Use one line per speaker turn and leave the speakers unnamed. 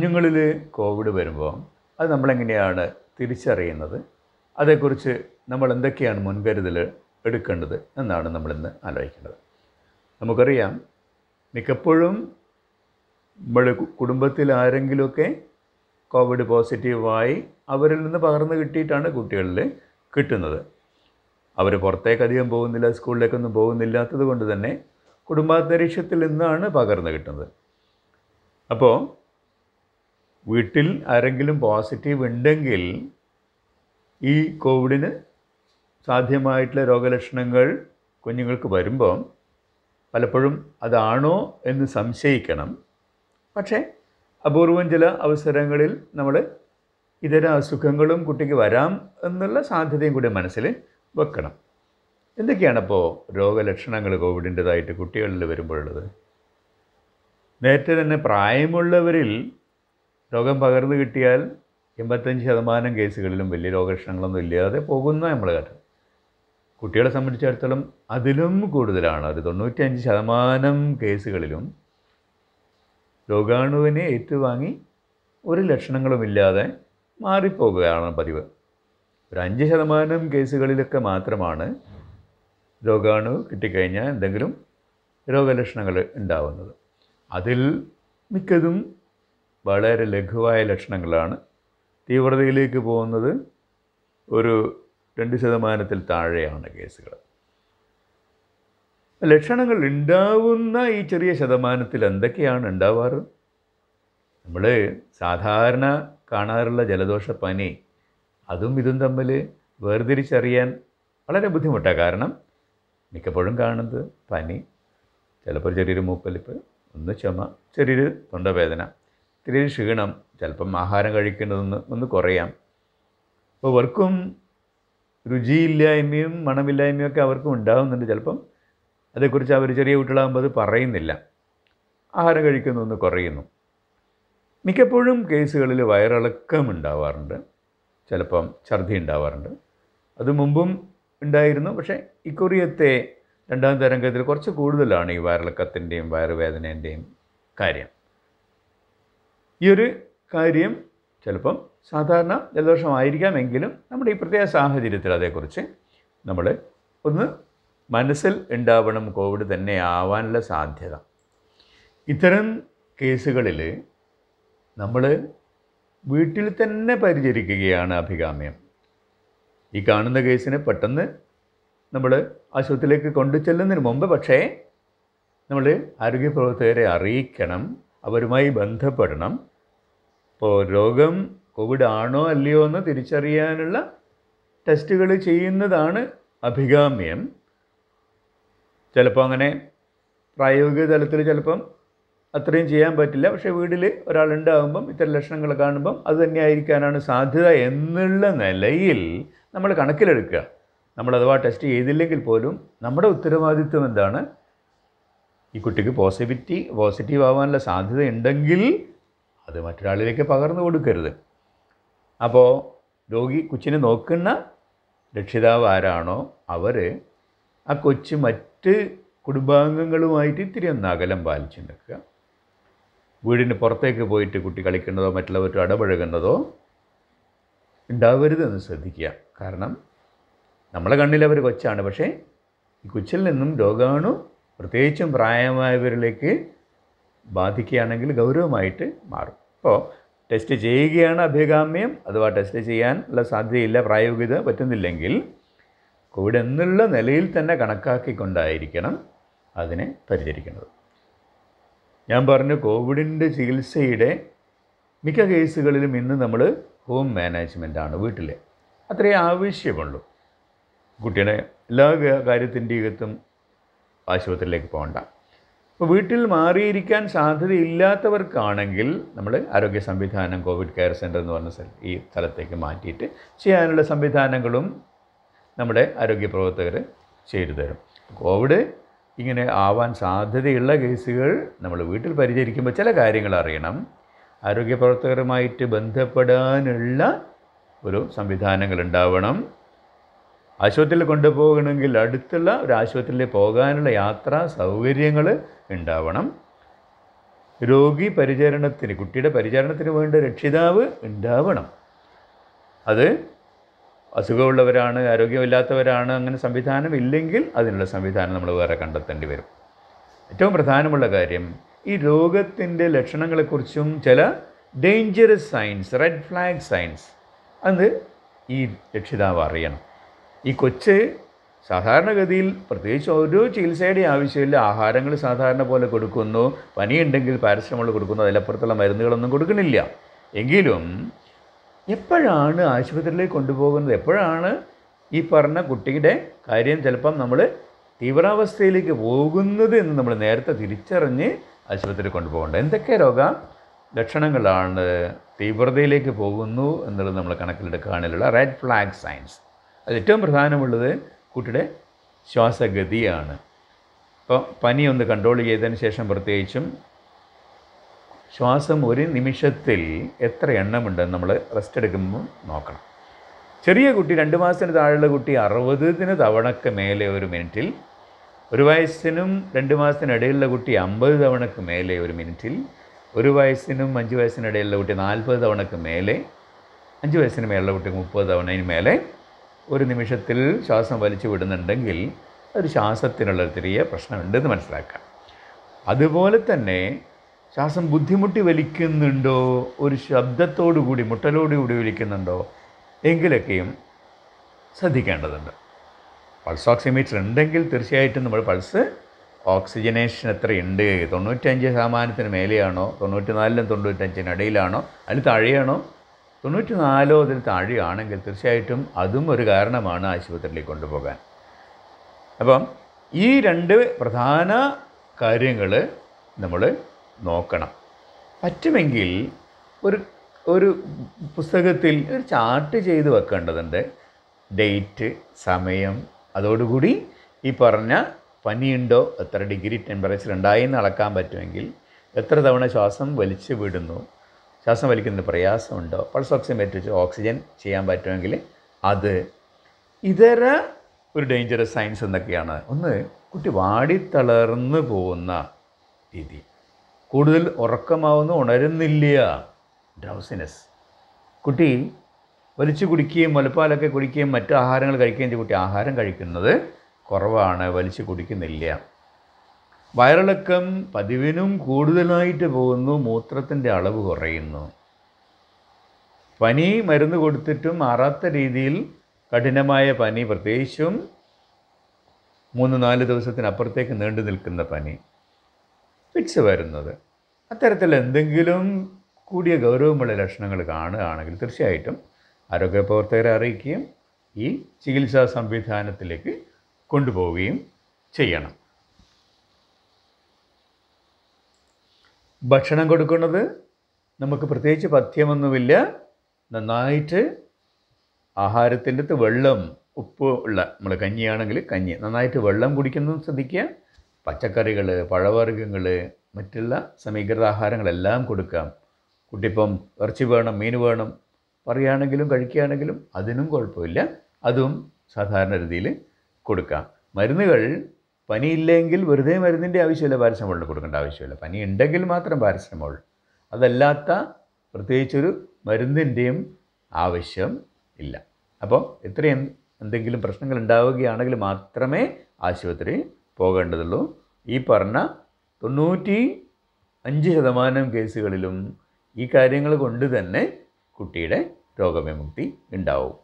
കുഞ്ഞുങ്ങളിൽ കോവിഡ് വരുമ്പോൾ അത് നമ്മളെങ്ങനെയാണ് തിരിച്ചറിയുന്നത് അതേക്കുറിച്ച് നമ്മൾ എന്തൊക്കെയാണ് മുൻകരുതൽ എടുക്കേണ്ടത് എന്നാണ് നമ്മളിന്ന് ആലോചിക്കേണ്ടത് നമുക്കറിയാം മിക്കപ്പോഴും നമ്മുടെ കുടുംബത്തിൽ ആരെങ്കിലുമൊക്കെ കോവിഡ് പോസിറ്റീവായി അവരിൽ നിന്ന് പകർന്നു കിട്ടിയിട്ടാണ് കുട്ടികളിൽ കിട്ടുന്നത് അവർ പുറത്തേക്ക് അധികം പോകുന്നില്ല സ്കൂളിലേക്കൊന്നും പോകുന്നില്ലാത്തത് കൊണ്ട് തന്നെ കുടുംബാന്തരീക്ഷത്തിൽ നിന്നാണ് പകർന്നു കിട്ടുന്നത് അപ്പോൾ വീട്ടിൽ ആരെങ്കിലും പോസിറ്റീവ് ഉണ്ടെങ്കിൽ ഈ കോവിഡിന് സാധ്യമായിട്ടുള്ള രോഗലക്ഷണങ്ങൾ കുഞ്ഞുങ്ങൾക്ക് വരുമ്പം പലപ്പോഴും അതാണോ എന്ന് സംശയിക്കണം പക്ഷേ അപൂർവം ചില അവസരങ്ങളിൽ നമ്മൾ ഇതര അസുഖങ്ങളും കുട്ടിക്ക് വരാം എന്നുള്ള സാധ്യതയും കൂടി മനസ്സിൽ വെക്കണം എന്തൊക്കെയാണപ്പോൾ രോഗലക്ഷണങ്ങൾ കോവിഡിൻ്റേതായിട്ട് കുട്ടികളിൽ വരുമ്പോഴുള്ളത് നേരത്തെ തന്നെ പ്രായമുള്ളവരിൽ രോഗം പകർന്നു കിട്ടിയാൽ എൺപത്തഞ്ച് ശതമാനം കേസുകളിലും വലിയ രോഗലക്ഷണങ്ങളൊന്നും ഇല്ലാതെ പോകുന്ന നമ്മൾ കാട്ടും കുട്ടികളെ സംബന്ധിച്ചിടത്തോളം അതിലും കൂടുതലാണ് ഒരു തൊണ്ണൂറ്റഞ്ച് ശതമാനം കേസുകളിലും രോഗാണുവിനെ ഏറ്റുവാങ്ങി ഒരു ലക്ഷണങ്ങളുമില്ലാതെ മാറിപ്പോകുകയാണ് പതിവ് ഒരു അഞ്ച് ശതമാനം കേസുകളിലൊക്കെ മാത്രമാണ് രോഗാണു കിട്ടിക്കഴിഞ്ഞാൽ എന്തെങ്കിലും രോഗലക്ഷണങ്ങൾ ഉണ്ടാവുന്നത് അതിൽ മിക്കതും വളരെ ലഘുവായ ലക്ഷണങ്ങളാണ് തീവ്രതയിലേക്ക് പോകുന്നത് ഒരു രണ്ട് ശതമാനത്തിൽ താഴെയാണ് കേസുകൾ ലക്ഷണങ്ങൾ ഉണ്ടാവുന്ന ഈ ചെറിയ ശതമാനത്തിൽ എന്തൊക്കെയാണ് ഉണ്ടാവാറ് നമ്മൾ സാധാരണ കാണാറുള്ള ജലദോഷ പനി അതും ഇതും തമ്മിൽ വേർതിരിച്ചറിയാൻ വളരെ ബുദ്ധിമുട്ടാണ് കാരണം മിക്കപ്പോഴും കാണുന്നത് പനി ചിലപ്പോൾ ചെറിയൊരു മൂപ്പലിപ്പ് ഒന്ന് ചുമ ചെറിയൊരു തൊണ്ടവേദന ഇത്തിരി ക്ഷീണം ചിലപ്പം ആഹാരം കഴിക്കേണ്ടതെന്ന് ഒന്ന് കുറയാം അപ്പോൾ അവർക്കും രുചിയില്ലായ്മയും മണമില്ലായ്മയും ഒക്കെ അവർക്കും ഉണ്ടാകുന്നുണ്ട് ചിലപ്പം അതേക്കുറിച്ച് അവർ ചെറിയ കുട്ടികളാകുമ്പോൾ അത് പറയുന്നില്ല ആഹാരം കഴിക്കുന്നു ഒന്ന് കുറയുന്നു മിക്കപ്പോഴും കേസുകളിൽ വയറിളക്കം ഉണ്ടാവാറുണ്ട് ചിലപ്പം ഛർദി ഉണ്ടാവാറുണ്ട് അത് മുമ്പും ഉണ്ടായിരുന്നു പക്ഷേ ഇക്കുറിയത്തെ രണ്ടാം തരംഗത്തിൽ കുറച്ച് കൂടുതലാണ് ഈ വയറിളക്കത്തിൻ്റെയും വയറുവേദനേൻ്റെയും കാര്യം ഈ ഒരു കാര്യം ചിലപ്പം സാധാരണ ജലദോഷമായിരിക്കാമെങ്കിലും നമ്മുടെ ഈ പ്രത്യേക സാഹചര്യത്തിൽ അതേക്കുറിച്ച് നമ്മൾ ഒന്ന് മനസ്സിൽ ഉണ്ടാവണം കോവിഡ് തന്നെ ആവാനുള്ള സാധ്യത ഇത്തരം കേസുകളിൽ നമ്മൾ വീട്ടിൽ തന്നെ പരിചരിക്കുകയാണ് അഭികാമ്യം ഈ കാണുന്ന കേസിനെ പെട്ടെന്ന് നമ്മൾ ആശുപത്രിയിലേക്ക് കൊണ്ടു ചെല്ലുന്നതിന് മുമ്പ് പക്ഷേ നമ്മൾ ആരോഗ്യ പ്രവർത്തകരെ അറിയിക്കണം അവരുമായി ബന്ധപ്പെടണം ഇപ്പോൾ രോഗം കോവിഡ് ആണോ അല്ലയോ എന്ന് തിരിച്ചറിയാനുള്ള ടെസ്റ്റുകൾ ചെയ്യുന്നതാണ് അഭികാമ്യം ചിലപ്പോൾ അങ്ങനെ പ്രായോഗിക തലത്തിൽ ചിലപ്പം അത്രയും ചെയ്യാൻ പറ്റില്ല പക്ഷേ വീട്ടിൽ ഒരാളുണ്ടാകുമ്പം ഇത്തരം ലക്ഷണങ്ങൾ കാണുമ്പം അത് തന്നെയായിരിക്കാനാണ് സാധ്യത എന്നുള്ള നിലയിൽ നമ്മൾ കണക്കിലെടുക്കുക നമ്മൾ അഥവാ ടെസ്റ്റ് ചെയ്തില്ലെങ്കിൽ പോലും നമ്മുടെ ഉത്തരവാദിത്വം എന്താണ് ഈ കുട്ടിക്ക് പോസിറ്റിവിറ്റി പോസിറ്റീവ് ആവാനുള്ള സാധ്യത ഉണ്ടെങ്കിൽ അത് മറ്റൊരാളിലേക്ക് പകർന്നു കൊടുക്കരുത് അപ്പോൾ രോഗി കൊച്ചിനെ നോക്കുന്ന രക്ഷിതാവ് ആരാണോ അവർ ആ കൊച്ച് മറ്റ് കുടുംബാംഗങ്ങളുമായിട്ട് ഇത്തിരി ഒന്ന് അകലം പാലിച്ച് നിൽക്കുക വീടിന് പുറത്തേക്ക് പോയിട്ട് കുട്ടി കളിക്കുന്നതോ മറ്റുള്ളവരും ഇടപഴകുന്നതോ ഉണ്ടാവരുതെന്ന് ശ്രദ്ധിക്കുക കാരണം നമ്മളെ കണ്ണിൽ അവർ കൊച്ചാണ് പക്ഷേ ഈ കൊച്ചിൽ നിന്നും രോഗാണു പ്രത്യേകിച്ചും പ്രായമായവരിലേക്ക് ബാധിക്കുകയാണെങ്കിൽ ഗൗരവമായിട്ട് മാറും അപ്പോൾ ടെസ്റ്റ് ചെയ്യുകയാണ് അഭികാമ്യം അഥവാ ടെസ്റ്റ് ചെയ്യാനുള്ള സാധ്യതയില്ല പ്രായോഗികത പറ്റുന്നില്ലെങ്കിൽ കോവിഡ് എന്നുള്ള നിലയിൽ തന്നെ കണക്കാക്കിക്കൊണ്ടായിരിക്കണം അതിനെ പരിചരിക്കുന്നത് ഞാൻ പറഞ്ഞു കോവിഡിൻ്റെ ചികിത്സയുടെ മിക്ക കേസുകളിലും ഇന്ന് നമ്മൾ ഹോം മാനേജ്മെൻറ്റാണ് വീട്ടിലെ അത്രേ ആവശ്യമുള്ളൂ കുട്ടിയുടെ എല്ലാ കാര്യത്തിൻ്റെ അകത്തും ആശുപത്രിയിലേക്ക് പോകണ്ട അപ്പോൾ വീട്ടിൽ മാറിയിരിക്കാൻ സാധ്യതയില്ലാത്തവർക്കാണെങ്കിൽ നമ്മൾ ആരോഗ്യ സംവിധാനം കോവിഡ് കെയർ സെൻറ്റർ എന്ന് പറഞ്ഞ സ്ഥലം ഈ സ്ഥലത്തേക്ക് മാറ്റിയിട്ട് ചെയ്യാനുള്ള സംവിധാനങ്ങളും നമ്മുടെ ആരോഗ്യ പ്രവർത്തകർ ചെയ്തു തരും കോവിഡ് ഇങ്ങനെ ആവാൻ സാധ്യതയുള്ള കേസുകൾ നമ്മൾ വീട്ടിൽ പരിചരിക്കുമ്പോൾ ചില കാര്യങ്ങൾ അറിയണം ആരോഗ്യ പ്രവർത്തകരുമായിട്ട് ബന്ധപ്പെടാനുള്ള ഒരു സംവിധാനങ്ങൾ ഉണ്ടാവണം ആശുപത്രിയിൽ കൊണ്ടുപോകണമെങ്കിൽ അടുത്തുള്ള ഒരു ആശുപത്രിയിൽ പോകാനുള്ള യാത്രാ സൗകര്യങ്ങൾ ഉണ്ടാവണം രോഗി പരിചരണത്തിന് കുട്ടിയുടെ പരിചരണത്തിന് വേണ്ട രക്ഷിതാവ് ഉണ്ടാവണം അത് അസുഖമുള്ളവരാണ് ആരോഗ്യമില്ലാത്തവരാണ് അങ്ങനെ സംവിധാനം ഇല്ലെങ്കിൽ അതിനുള്ള സംവിധാനം നമ്മൾ വേറെ കണ്ടെത്തേണ്ടി വരും ഏറ്റവും പ്രധാനമുള്ള കാര്യം ഈ രോഗത്തിൻ്റെ ലക്ഷണങ്ങളെക്കുറിച്ചും ചില dangerous signs red flag signs അത് ഈ രക്ഷിതാവ് അറിയണം ഈ കൊച്ച് സാധാരണഗതിയിൽ പ്രത്യേകിച്ച് ഓരോ ചികിത്സയുടെ ആവശ്യമില്ല ആഹാരങ്ങൾ സാധാരണ പോലെ കൊടുക്കുന്നു പനിയുണ്ടെങ്കിൽ പാരസറ്റമോൾ കൊടുക്കുന്നു അതിലപ്പുറത്തുള്ള മരുന്നുകളൊന്നും കൊടുക്കുന്നില്ല എങ്കിലും എപ്പോഴാണ് ആശുപത്രിയിലേക്ക് കൊണ്ടുപോകുന്നത് എപ്പോഴാണ് ഈ പറഞ്ഞ കുട്ടിയുടെ കാര്യം ചിലപ്പം നമ്മൾ തീവ്രാവസ്ഥയിലേക്ക് പോകുന്നത് എന്ന് നമ്മൾ നേരത്തെ തിരിച്ചറിഞ്ഞ് ആശുപത്രിയിൽ കൊണ്ടുപോകേണ്ടത് എന്തൊക്കെ രോഗ ലക്ഷണങ്ങളാണ് തീവ്രതയിലേക്ക് പോകുന്നു എന്നുള്ളത് നമ്മൾ കണക്കിലെടുക്കുകയാണെങ്കിലുള്ള റെഡ് ഫ്ലാഗ് സയൻസ് അതിലേറ്റവും പ്രധാനമുള്ളത് കുട്ടിയുടെ ശ്വാസഗതിയാണ് അപ്പോൾ പനി ഒന്ന് കൺട്രോൾ ചെയ്തതിന് ശേഷം പ്രത്യേകിച്ചും ശ്വാസം ഒരു നിമിഷത്തിൽ എത്ര എണ്ണമുണ്ടെന്ന് നമ്മൾ റെസ്റ്റ് എടുക്കുമ്പോൾ നോക്കണം ചെറിയ കുട്ടി രണ്ട് മാസത്തിന് താഴെയുള്ള കുട്ടി അറുപതിന് തവണക്ക് മേലെ ഒരു മിനിറ്റിൽ ഒരു വയസ്സിനും രണ്ട് മാസത്തിനിടയിലുള്ള കുട്ടി അമ്പത് തവണക്ക് മേലെ ഒരു മിനിറ്റിൽ ഒരു വയസ്സിനും അഞ്ച് വയസ്സിനിടയിലുള്ള കുട്ടി നാൽപ്പത് തവണക്ക് മേലെ അഞ്ച് വയസ്സിന് മേലുള്ള കുട്ടി മുപ്പത് തവണയിന് മേലെ ഒരു നിമിഷത്തിൽ ശ്വാസം വലിച്ചു വിടുന്നുണ്ടെങ്കിൽ ഒരു ശ്വാസത്തിനുള്ള ചെറിയ പ്രശ്നമുണ്ടെന്ന് മനസ്സിലാക്കാം അതുപോലെ തന്നെ ശ്വാസം ബുദ്ധിമുട്ടി വലിക്കുന്നുണ്ടോ ഒരു ശബ്ദത്തോടു കൂടി മുട്ടലോടുകൂടി വലിക്കുന്നുണ്ടോ എങ്കിലൊക്കെയും ശ്രദ്ധിക്കേണ്ടതുണ്ട് പൾസ് ഓക്സിമീറ്റർ ഉണ്ടെങ്കിൽ തീർച്ചയായിട്ടും നമ്മൾ പൾസ് ഓക്സിജനേഷൻ എത്രയുണ്ട് തൊണ്ണൂറ്റഞ്ച് ശതമാനത്തിന് മേലെയാണോ നാലിലും തൊണ്ണൂറ്റഞ്ചിന് ഇടയിലാണോ അതിൽ താഴെയാണോ തൊണ്ണൂറ്റി നാലോ താഴെയാണെങ്കിൽ തീർച്ചയായിട്ടും അതും ഒരു കാരണമാണ് ആശുപത്രിയിലേക്ക് കൊണ്ടുപോകാൻ അപ്പം ഈ രണ്ട് പ്രധാന കാര്യങ്ങൾ നമ്മൾ നോക്കണം പറ്റുമെങ്കിൽ ഒരു ഒരു പുസ്തകത്തിൽ ഒരു ചാർട്ട് ചെയ്ത് വെക്കേണ്ടതുണ്ട് ഡേറ്റ് സമയം അതോടുകൂടി ഈ പറഞ്ഞ പനിയുണ്ടോ എത്ര ഡിഗ്രി ടെമ്പറേച്ചർ ഉണ്ടായി എന്ന് അളക്കാൻ പറ്റുമെങ്കിൽ എത്ര തവണ ശ്വാസം വലിച്ചു വിടുന്നു ശ്വാസം വലിക്കുന്നതിന് പ്രയാസമുണ്ടോ പൾസ് ഓക്സിമീറ്റർ വെച്ച് ഓക്സിജൻ ചെയ്യാൻ പറ്റുമെങ്കിൽ അത് ഇതര ഒരു ഡേഞ്ചറസ് സയൻസ് എന്നൊക്കെയാണ് ഒന്ന് കുട്ടി വാടി തളർന്നു പോകുന്ന രീതി കൂടുതൽ ഉറക്കമാവുന്നു ഉണരുന്നില്ല ഡ്രൗസിനെസ് കുട്ടി വലിച്ചു കുടിക്കുകയും മുലപ്പാലൊക്കെ കുടിക്കുകയും മറ്റു ആഹാരങ്ങൾ കഴിക്കുകയും ചെയ്യും കുട്ടി ആഹാരം കഴിക്കുന്നത് കുറവാണ് വലിച്ചു കുടിക്കുന്നില്ല വയറിളക്കം പതിവിനും കൂടുതലായിട്ട് പോകുന്നു മൂത്രത്തിൻ്റെ അളവ് കുറയുന്നു പനി മരുന്ന് കൊടുത്തിട്ടും മാറാത്ത രീതിയിൽ കഠിനമായ പനി പ്രത്യേകിച്ചും മൂന്ന് നാല് ദിവസത്തിനപ്പുറത്തേക്ക് നീണ്ടു നിൽക്കുന്ന പനി ഫിറ്റ്സ് വരുന്നത് അത്തരത്തിൽ എന്തെങ്കിലും കൂടിയ ഗൗരവമുള്ള ലക്ഷണങ്ങൾ കാണുകയാണെങ്കിൽ തീർച്ചയായിട്ടും ആരോഗ്യ പ്രവർത്തകരെ അറിയിക്കുകയും ഈ ചികിത്സാ സംവിധാനത്തിലേക്ക് കൊണ്ടുപോവുകയും ചെയ്യണം ഭക്ഷണം കൊടുക്കുന്നത് നമുക്ക് പ്രത്യേകിച്ച് പഥ്യമൊന്നുമില്ല നന്നായിട്ട് ആഹാരത്തിൻ്റെ അടുത്ത് വെള്ളം ഉപ്പ് ഉള്ള നമ്മൾ കഞ്ഞിയാണെങ്കിൽ കഞ്ഞി നന്നായിട്ട് വെള്ളം കുടിക്കുന്നതും ശ്രദ്ധിക്കുക പച്ചക്കറികൾ പഴവർഗ്ഗങ്ങൾ മറ്റുള്ള സമീകൃത ആഹാരങ്ങളെല്ലാം കൊടുക്കാം കുട്ടിപ്പം ഇറച്ചി വേണം മീൻ വേണം പറയുകയാണെങ്കിലും കഴിക്കുകയാണെങ്കിലും അതിനും കുഴപ്പമില്ല അതും സാധാരണ രീതിയിൽ കൊടുക്കാം മരുന്നുകൾ പനിയില്ലെങ്കിൽ വെറുതെ മരുന്നിൻ്റെ ആവശ്യമില്ല പാരസമോളിന് കൊടുക്കേണ്ട ആവശ്യമില്ല പനി ഉണ്ടെങ്കിൽ മാത്രം പാരസമോൾ അതല്ലാത്ത പ്രത്യേകിച്ചൊരു മരുന്നിൻ്റെയും ആവശ്യം ഇല്ല അപ്പോൾ ഇത്രയും എന്തെങ്കിലും പ്രശ്നങ്ങൾ ഉണ്ടാവുകയാണെങ്കിൽ മാത്രമേ ആശുപത്രി പോകേണ്ടതുള്ളൂ ഈ പറഞ്ഞ തൊണ്ണൂറ്റി അഞ്ച് ശതമാനം കേസുകളിലും ഈ കാര്യങ്ങൾ കൊണ്ട് തന്നെ കുട്ടിയുടെ രോഗവിമുക്തി ഉണ്ടാവും